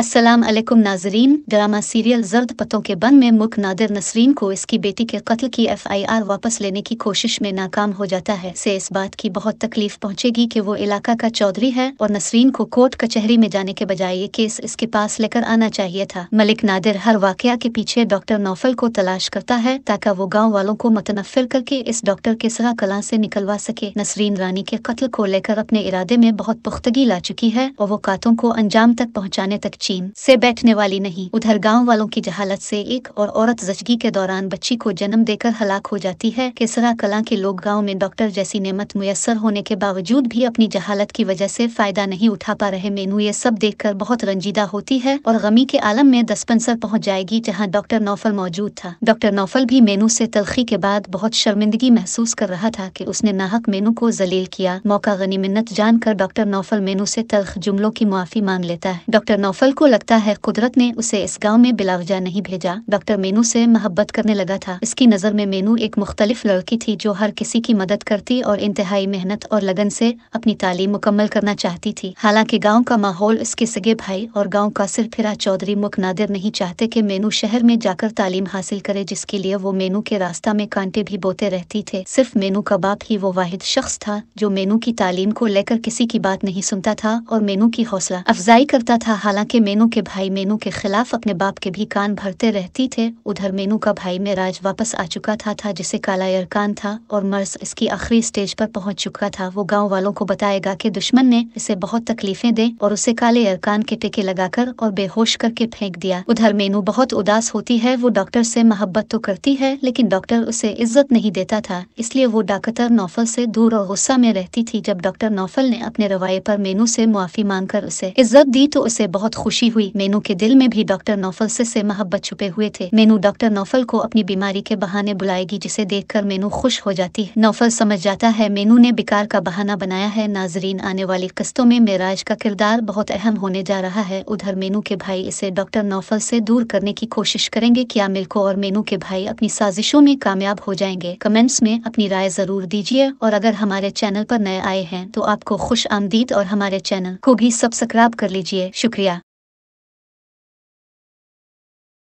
अस्सलाम वालेकुम नाजरीन ड्रामा सीरियल जर्द पतों के बंद में मुख नादिर नसरीन को इसकी बेटी के कत्ल की एफआईआर वापस लेने की कोशिश में नाकाम हो जाता है से इस बात की बहुत तकलीफ पहुंचेगी कि वो इलाका का चौधरी है और नसरीन को कोर्ट कचहरी में जाने के बजाय ये केस इसके पास लेकर आना चाहिए था मलिक नादिर हर वाक के पीछे डॉक्टर नौफल को तलाश करता है ताकि वो गाँव वालों को मतनफर करके इस डॉक्टर के सरा कला से निकलवा सके नसरीन रानी के कत्ल को लेकर अपने इरादे में बहुत पुख्तगी ला चुकी है और वो कातों को अंजाम तक पहुँचाने तक चैन से बैठने वाली नहीं उधर गांव वालों की जहालत से एक और औरत जचगी के दौरान बच्ची को जन्म देकर हलाक हो जाती है केसरा कला के लोग गाँव में डॉक्टर जैसी नेमत मुयसर होने के बावजूद भी अपनी जहालत की वजह से फायदा नहीं उठा पा रहे मेनू ये सब देख बहुत रंजीदा होती है और गमी के आलम में दस्पंसर पहुँच जाएगी जहाँ डॉक्टर नौफल मौजूद था डॉक्टर नौफल भी मेनू ऐसी तलखी के बाद बहुत शर्मिंदगी महसूस कर रहा था की उसने नाहक मेनू को जलील किया मौका गनी मिन्नत जानकर डॉक्टर नौफल मेनू ऐसी तलख जुमलों की मुआफ़ी मांग लेता है डॉक्टर नौफल अंकल को लगता है कुदरत ने उसे इस गांव में बिलावजा नहीं भेजा डॉक्टर मेनू से मोहब्बत करने लगा था इसकी नज़र में मेनू एक मुख्तलिफ लड़की थी जो हर किसी की मदद करती और इंतहाई मेहनत और लगन से अपनी तालीम मुकम्मल करना चाहती थी हालांकि गाँव का माहौल इसके सगे भाई और गाँव का सिरफिरा चौधरी मुख नादिर नहीं चाहते कि मेनू शहर में जाकर तालीम हासिल करे जिसके लिए वो मेनू के रास्ता में कांटे भी बोते रहती थे सिर्फ मेनू का बाप ही वो वाहिद शख्स था जो मेनू की तालीम को लेकर किसी की बात नहीं सुनता था और मेनू की हौसला अफजाई करता था हालांकि मेनू के भाई मेनू के खिलाफ अपने बाप के भी कान भरते रहती थे उधर मेनू का भाई मेराज वापस आ चुका था था जिसे काला अरकान था और मर्स इसकी आखिरी स्टेज पर पहुंच चुका था वो गांव वालों को बताएगा कि दुश्मन ने इसे बहुत तकलीफें दे और उसे काले अरकान के टिके लगाकर और बेहोश करके फेंक दिया उधर मेनू बहुत उदास होती है वो डॉक्टर से मोहब्बत तो करती है लेकिन डॉक्टर उसे इज्जत नहीं देता था इसलिए वो डाकतर नौफल से दूर और गुस्सा में रहती थी जब डॉक्टर नौफल ने अपने रवाये पर मेनू से मुआफी मांगकर उसे इज्जत दी तो उसे बहुत खुश खुशी हुई मेनू के दिल में भी डॉक्टर नौफल से से मोहब्बत छुपे हुए थे मेनू डॉक्टर नौफल को अपनी बीमारी के बहाने बुलाएगी जिसे देखकर मेनू खुश हो जाती है नौफल समझ जाता है मेनू ने बेकार का बहाना बनाया है नाजरीन आने वाली किस्तों में मेराज का किरदार बहुत अहम होने जा रहा है उधर मेनू के भाई इसे डॉक्टर नौफल ऐसी दूर करने की कोशिश करेंगे क्या मिल्को और मेनू के भाई अपनी साजिशों में कामयाब हो जाएंगे कमेंट्स में अपनी राय जरूर दीजिए और अगर हमारे चैनल पर नए आए हैं तो आपको खुश आमदीद और हमारे चैनल को भी सब्सक्राइब कर लीजिए शुक्रिया